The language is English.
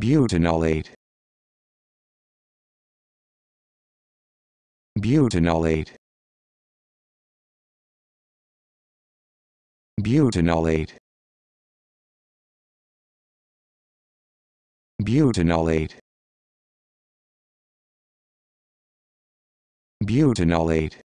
butanolate butanolate butanolate butanolate butanolate